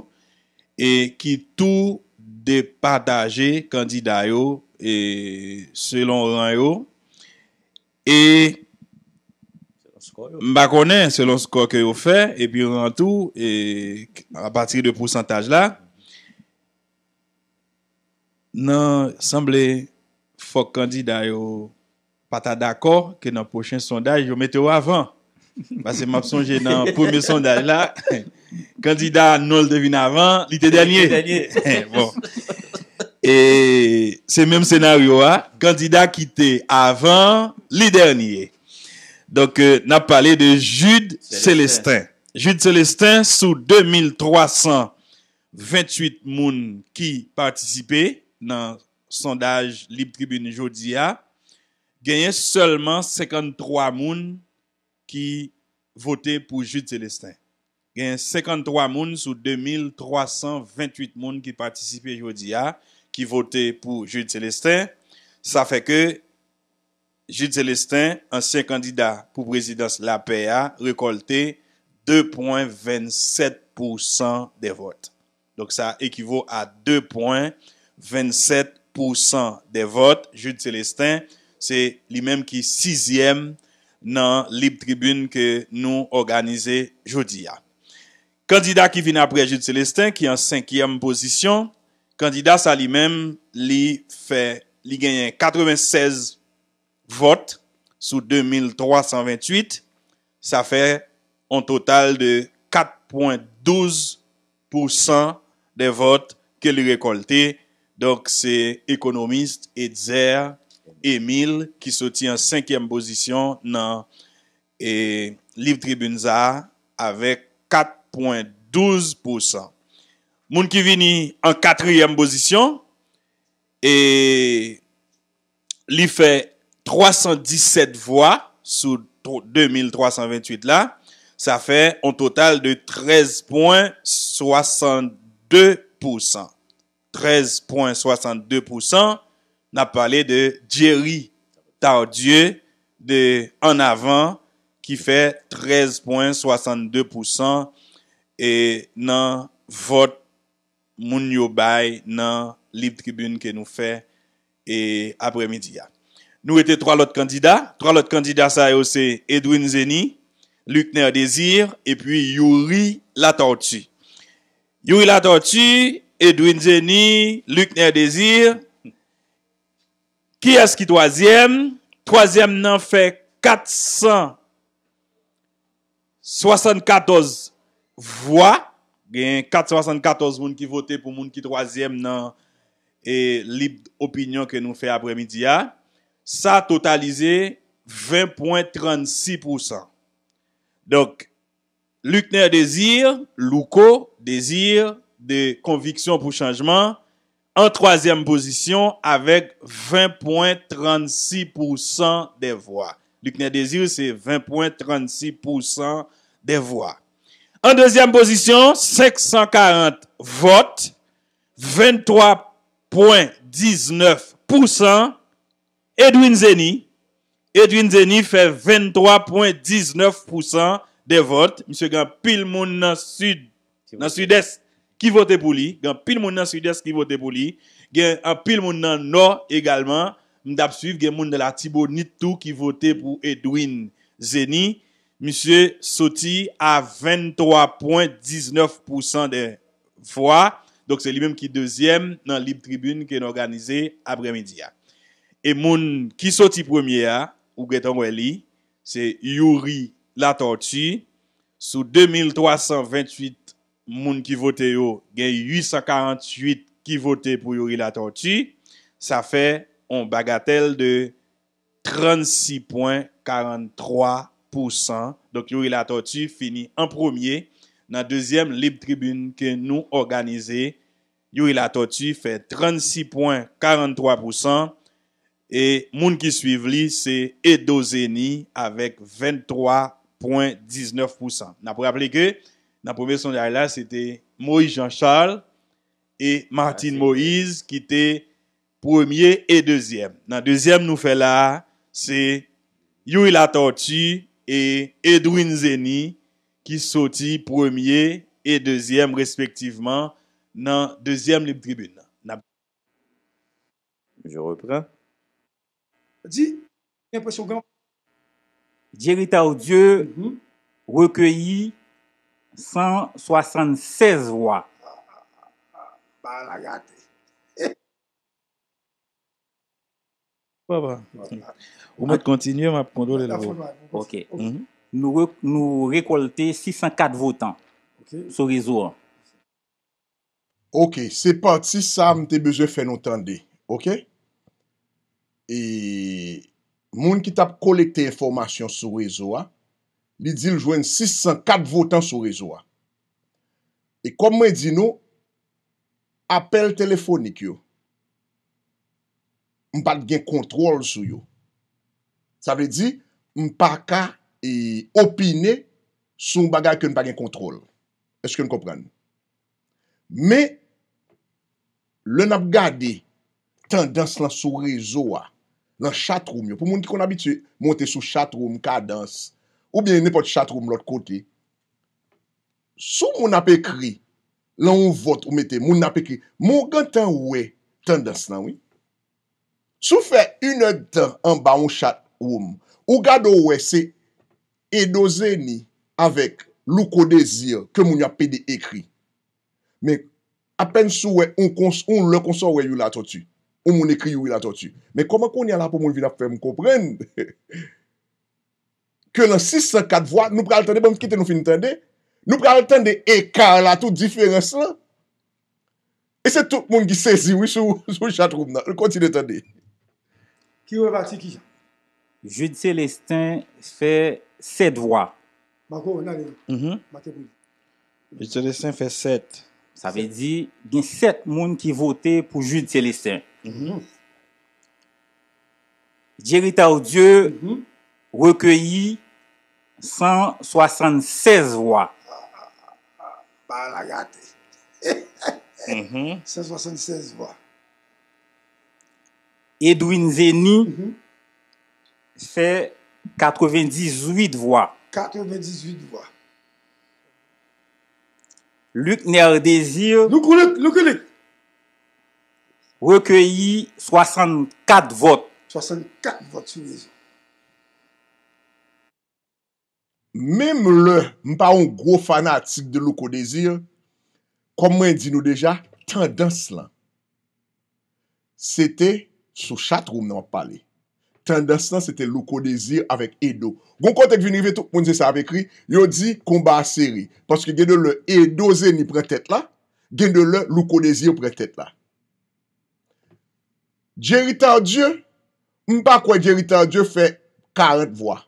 E ki tou... De pataje kandida yo... E... Selon oran yo... E... Mba konen se lon skor ke yo fe e pi yon an tou e a pati de pou santaj la nan semble fok kandida yo pata d'akor ke nan pochen sondaj yo mete yo avan se map sonje nan poume sondaj la kandida non devine avan li te denye eh, bon. e, se menm senaryo kandida kite avan li denye Donk euh, nan pale de Jude Celestin. Jude Celestin sou 2328 moun ki partisipe nan sondaj Lib Tribune Jodia. Genyen selman 53 moun ki vote pou Jude Celestin. Genyen 53 moun sou 2328 moun ki partisipe Jodia ki vote pou Jude Celestin. Sa feke... Jude Celestin, ansyen kandida pou prezidans la PA, rekolte 2.27% de vot. Donc sa ekivou a 2.27% de vot. Jude Celestin, se li menm ki 6e nan Lib Tribune ke nou organize jodi ya. Kandida ki vin apre Jude Celestin, ki an 5e posisyon, kandida sa li menm li genyen 96% vot, sou 2328, sa fè an total de 4.12% de vot ke li rekolte. Donk se ekonomist Edzer Emil ki soti an 5e pozisyon nan Liv Tribunza avek 4.12%. Moun ki vini an 4e pozisyon e li fè 317 voix sou 2328 la, sa fè an total de 13.62%. 13.62% nan pale de Jerry Tardieu de an avan ki fè 13.62% e nan vot moun yo bay nan Lib Tribune ke nou fè e apre midi ya. Nou ete 3 lot kandida. 3 lot kandida sa yo se Edwin Zeny, Lukner Dezir, epi Youri Latorti. Youri Latorti, Edwin Zeny, Lukner Dezir, ki es ki 3e? 3e nan fe 474 vwa. Gen 474 moun ki vote pou moun ki 3e nan e lib opinion ke nou fe apre midi ya. ça a totalisé 20,36%. Donc, Luckner Désir, Louko Désir, des convictions pour changement en troisième position avec 20,36% des voix. Luckner Désir, c'est 20,36% des voix. En deuxième position, 540 votes, 23,19%. Edwin Zeny, Edwin Zeny fè 23.19% de vote. Monsie yon pil moun nan sud, nan sud-est ki vote pou li. Yon pil moun nan sud-est ki vote pou li. Yon pil moun nan nord egalman. Monsie yon pil moun nan sud-est ki vote pou Edwin Zeny. Monsie soti a 23.19% de vote. Donk se li menm ki deuxième nan Lib Tribune ki en organize apremidiak. E moun ki soti premye a, ou getan wè li, se Yori Latotu, sou 2328 moun ki vote yo, gen 848 ki vote pou Yori Latotu, sa fe on bagatel de 36.43%. Donk Yori Latotu fini an premye, nan dezyem libtribun ke nou organize, Yori Latotu fe 36.43%. Et moun ki suiv li, se Edo Zeni avèk 23.19%. Na pou rappeleke, nan pweme sonday la, se te Moïse Jean Charles e Martin Moïse ki te premye e dezyem. Nan dezyem nou fè la, se Yui Latorti e Edwin Zeni ki soti premye e dezyem respektiveman nan dezyem li tribune. Je repre. Di, yon presyon gwa? Djerita ou Diyo Rekuyi 176 vwa. Baragate. Ba ba. Ou mwen kontinye, mwen kondole la vwa. Ok. Mhm. Nou rekolte 604 votan. Sou rizou an. Ok. Se pati sa mte beze fè nou tande. Ok? e moun ki tap kolekte informasyon sou rezo a, li dil jwen 604 votan sou rezo a. E kom mwen di nou, apel telefonik yo, mbat gen kontrol sou yo. Sa ve di, mpa ka e, opine sou mbagay ke mbat gen kontrol. Eske mkopren? Me, le nap gade tendans lan sou rezo a, lan chatroum yo, pou moun di kon abitue, moun te sou chatroum, ka dans, ou bien ne pot chatroum lot kote, sou moun ap ekri, lan ou vot ou mette, moun ap ekri, moun gantan wè, tan dans nan wè, sou fè inè dè, an ba, ou chatroum, ou gado wè, se edose ni, avèk louko dezir, ke moun ap pedi ekri, mè, apèn sou wè, ou lè konson wè yu la totu, Ou moun ekri ou il atotu. Men koman kon yalap ou moun vilap fè m koupren? Ke nan 604 voa, nou pral tende, bèm bon, kite nou fin tende, nou pral tende e ka la tout diferens la. E se tout moun ki sezi ou sou chatroum nan. Nou konti de tende. Ki ou e bati ki jan? Jou de Celestin fè 7 voa. Bako, mm-hmm. nan gen. Jou de Celestin fè 7. Sa ve di, gen 7 moun ki vote pou Jou de Celestin. Mhm. Djerita ou Dje Rekyeyi 176 vwa Paragate 176 vwa Edwin Zeny Se 98 vwa 98 vwa Lukner Dezir Nukuluk, nukuluk Rekweyi 64 vot. 64 vot Tunis. Mem le mpa ou gro fanatik de Loukodezi, komwen di nou deja, tendans lan. Sete sou chatroum nan wap pale. Tendans lan, sete Loukodezi avèk Edo. Gon kontek vinive tout, moun se sa avèk ri, yo di komba aseri. Paske gen de le Edo ze ni prentet la, gen de le Loukodezi yo prentet la. Djerita diyo, mpa kwa djerita diyo fè karet vwa.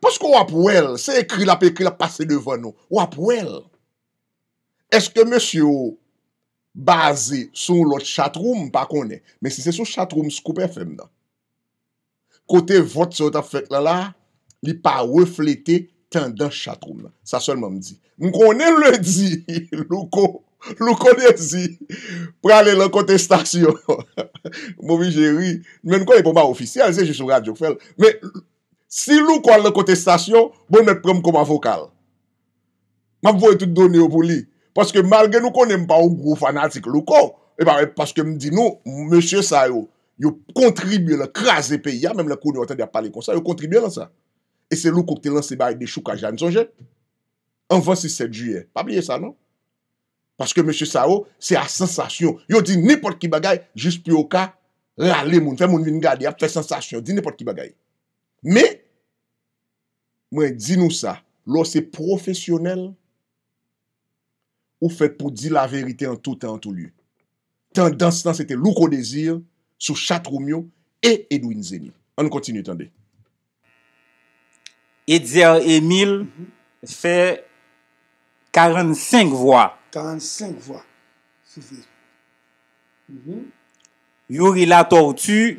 Pas kon wap wèl, se ekri la pe ekri la pase devan nou, wap wèl. Eske msio baze sou lot chatroum, mpa konè. Men si se sou chatroum skoupe fèm nan. Kote vot sou ta fèk la la, li pa reflete tendan chatroum la. Sa son mwen mdi. Mkonè lè di, loukou. Lou konye zi, pralè lè kontestasyon. Mou mi jè ri. Men konye pou mwa ofisyal, zè jè sou radyo kfel. Men, si lou konye lè kontestasyon, bon mè prèm kouman vokal. Man mwoye tout donè yo pou li. Paske mal gen nou konye mpa ou mwou fanatik lou kon, e ba wè e paske mdi nou, M. Sayo, yo kontribye lè, krasè pe ya, men mwen konye wote di ap pale kon sa, yo kontribye lè sa. E se lou konye lè se barè de choukajan, son jè, an 27 juye. Pa plie sa, non? Paske M. Sao, se a sensasyon. Yo di nipot ki bagay, jis pyo ka la le moun. Fè moun vin gade, ap fè sensasyon, di nipot ki bagay. Me, mwen di nou sa, lò se profesyonel ou fè pou di la verite an tout an, an tout lye. Tan dansan, se te loukou de zir, sou chatroum yo, e Edwin Zemi. An kontinu, tande. Edièr Emil fè Karan 5 vwa. Karan 5 vwa. Yori la tortue,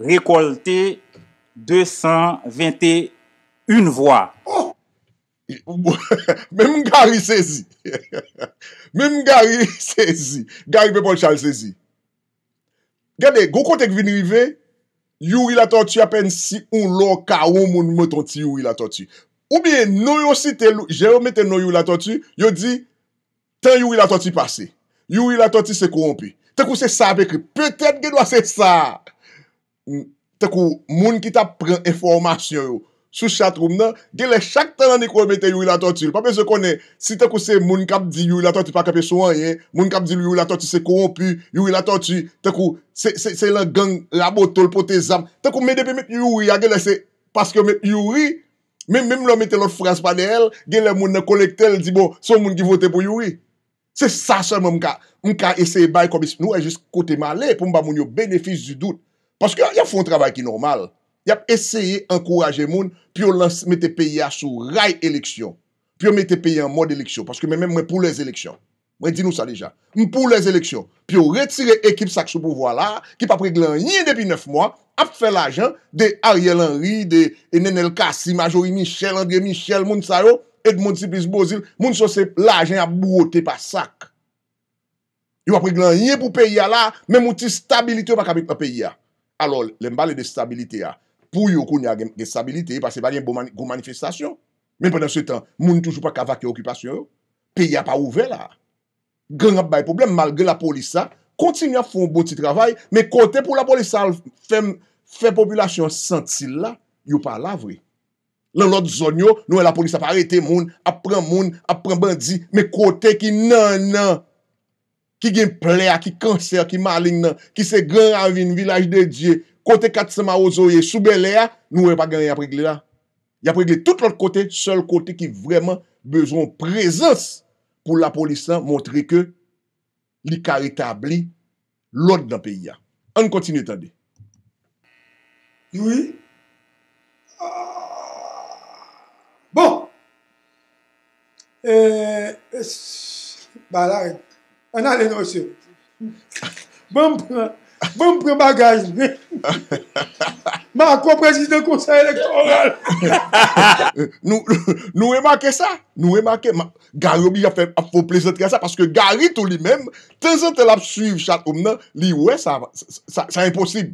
rekolte, 221 vwa. Mem gari sezi. Mem gari sezi. Gari bebon chal sezi. Gade, goko tek vinrive, yori la tortue apen si un lo ka woun moun moutonti yori la tortue. Ou biye, nou yo site lou, jè ou mette nou yu la totu, yo di, tan yu yu la totu pase, yu yu la totu se korompi. Tek ou se sa bekri, petèd genwa se sa. Tek ou, moun ki ta pren informasyon yo, sou chatroum nan, genle chak tan an di kou mette yu yu la totu. Pape se konen, si tek ou se moun kap di yu yu la totu pa kape sou an yen, moun kap di yu yu la totu se korompi, yu yu la totu, tek ou, se la gang la botol po te zam. Tek ou, mèdepe mette yu yu yu ya, genle se, paske men yu yu y Mè mè mè mè te lot fras pa de el, gen lè moun nan kolekte el, di bon, son moun ki vote pou yuri. Se sa seman mka, mka eseye bay komis nou, e jist kote ma le, pou mba moun yo benefis du dout. Paske ya foun travay ki normal. Yap eseye ankouraje moun, pi yo mète peye a sou ray eleksyon. Pi yo mète peye an mod eleksyon, paske mè mè mwen pou les eleksyon. Mwen di nou sa deja, mpou les eleksyon Pi yo retire ekip sak sou pouvo la Ki pa pre glanye depi 9 mwa Ape fe la jan de Ariel Henry De NNLK, Simajori, Michel Andre Michel, moun sa yo Ek moun tipis bozil, moun sa se la jan Ape bourote pa sak Yo a pre glanye pou pe ya la Men moun ti stabilite yo pa kapit pa pe ya Alol, lembali de stabilite ya Pou yo koun ya gen stabilite E pa se bali en bou manifestasyon Men penen se tan, moun toujou pa kavake okupasyon Pe ya pa ouve la Gran ap bay poublem mal gen la polisa Kontine a foun bon ti travay Me kote pou la polisa Fem populasyon senti la Yo pa la vre Lan lot zon yo nou e la polisa pa arete moun A pren moun, a pren bandi Me kote ki nan nan Ki gen ple a, ki kanser, ki malin nan Ki se gran avin, vilaj de dje Kote kat sema ozo ye Soubele a, nou e pa gen yapregle la Yapregle tout l'ot kote Se l kote ki vreman Bezon prezons pou la polisan motri ke li ka etabli lòd nan peya. An kontine tande. Youi? Bon! Ba la, an alen osye. Bon, pou bon. la, Vè m prè magaj. Ma akwa prezident konser elektoral. Nou e make sa. Nou e make. Gari ou mi ap fèm ap fò plezant kè sa. Paske gari tou li mèm. Tenzant el ap suiv chat ou mnen. Li ouè sa. Sa imposib.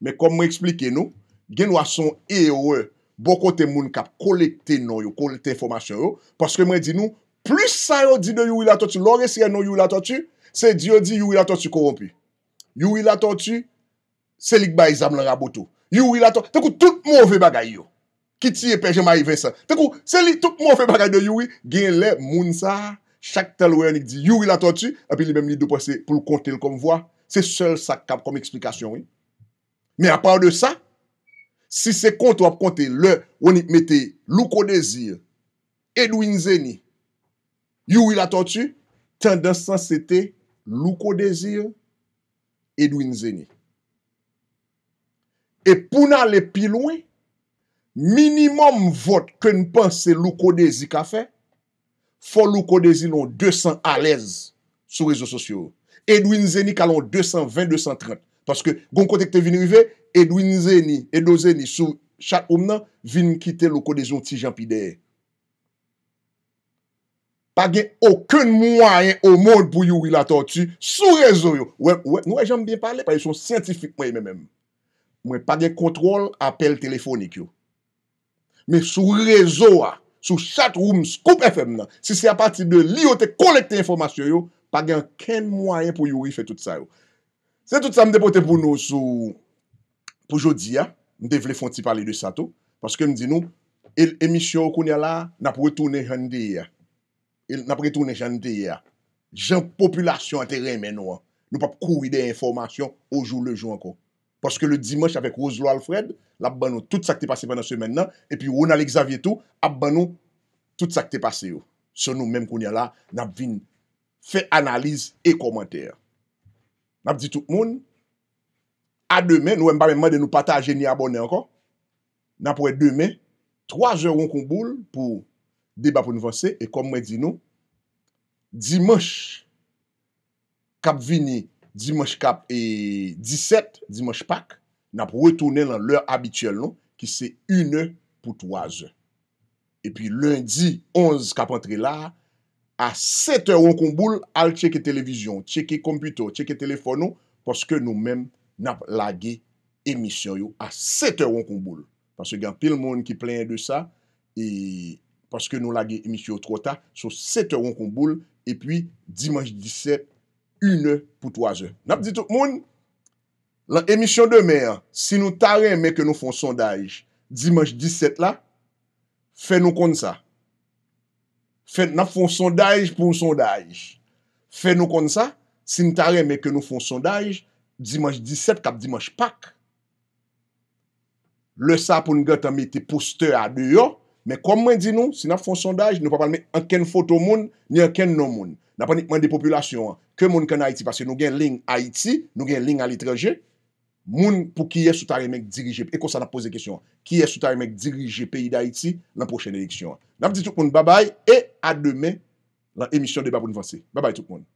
Mè kom mwen eksplike nou. Gen wason e ouè. Boko te moun kap kolekte nou yo. Kolekte informasyon yo. Paske mwen di nou. Plis sa yo di nou yu ila totu. Lore si yon nou yu ila totu. Se di yo di yu ila totu korompi. Yowi la tontu Selik ba izab lan rabotou Yowi la tontu Tekou tout mou ve bagay yo Kiti e peje ma yi ven sa Tekou selik tout mou ve bagay yo yowi Gen le moun sa Chak tel we anik di Yowi la tontu A pi li mem li do pwese pou konte l kom vwa Se sol sa kap kom eksplikasyon we Me apaw de sa Si se kont wap konte le Wanik mette louk o dezir Edwine zeni Yowi la tontu Ten de san sete louk o dezir Edwin Zeny. E pou nan le piloui, minimum vot ke n pan se loukodezi ka fe, fon loukodezi loun 200 alez sou rezo sosyo. Edwin Zeny kalon 220-230. Paske goun kontekte vini vive, Edwin Zeny edo Zeny sou chak oum nan vini kite loukodezi yon ti jampi deye. pa gen oken mwayen o mod pou yuri la torti sou rezo yo. Ouè, ouè, nouè jen mbyen pale, pa yon son sientifik mwen mwen mwen. Ouè, pa gen kontrol apel telefonik yo. Men sou rezo a, ah, sou chat room scoop FM nan, si se a pati de liyo te kolekte informasyon yo, pa gen ken mwayen pou yuri fe tout sa yo. Se tout sa mde pote pouno sou pou jodi a, ah, mde vle fon ti pale de sa to, paske mdi nou, el emisyon koun ya la, napowe tounen hendi ya. Ah. E napretounen janiteye a. Jan populasyon anteren men ou an. Nou pap kou ide informasyon oujou lejou anko. Paske le dimanche avèk Roslo Alfred, la ban nou tout sa ki te pase pwennan semen nan, epi ou nan lè Xavier Tou, la ban nou tout sa ki te pase yo. Se nou menm konye la, napvin fè analize e komantè. Napdi tout moun, a demè, nou mba menman de nou patajen ni abonè anko, napwè demè, 3 euron konboul pou Diba pou nou vansè, e kom mwen di nou, Dimosh kap vini, Dimosh kap e 17, Dimosh pak, nap wè toune lan lèr abituel nou, ki se 1 pout waz. E pi lundi 11 kap antre la, a 7 e ronkoumboul, al cheke televizyon, cheke kompito, cheke telefon nou, poske nou men nap lage emisyon yo, a 7 e ronkoumboul. Paske gen pil moun ki plen de sa, e... paske nou lage emisyon tro ta, sou 7 ron kon boul, epi dimanj 17, une pou 3 zon. Nap di tout moun, la emisyon demè, si nou tarè mè ke nou fon sondaj, dimanj 17 la, fè nou kon sa. Fè nan fon sondaj pou sondaj. Fè nou kon sa, si nou tarè mè ke nou fon sondaj, dimanj 17 kap dimanj pak. Le sa pou nge tanme te poste a deyo, Men kon men di nou, si nan fon sondaj, nou pa pal men anken foto moun, ni anken nou moun. Nan panikman de populasyon, ke moun ken Haiti, pase nou gen ling Haiti, nou gen ling alitreje, moun pou kiye sotare men dirije, e kon sa nan pose kesyon, kiye sotare men dirije peyi de Haiti, nan pochen eleksyon. Nan petitouk moun, babay, e a demen, lan emisyon de Baboun Vansi. Babay tout moun.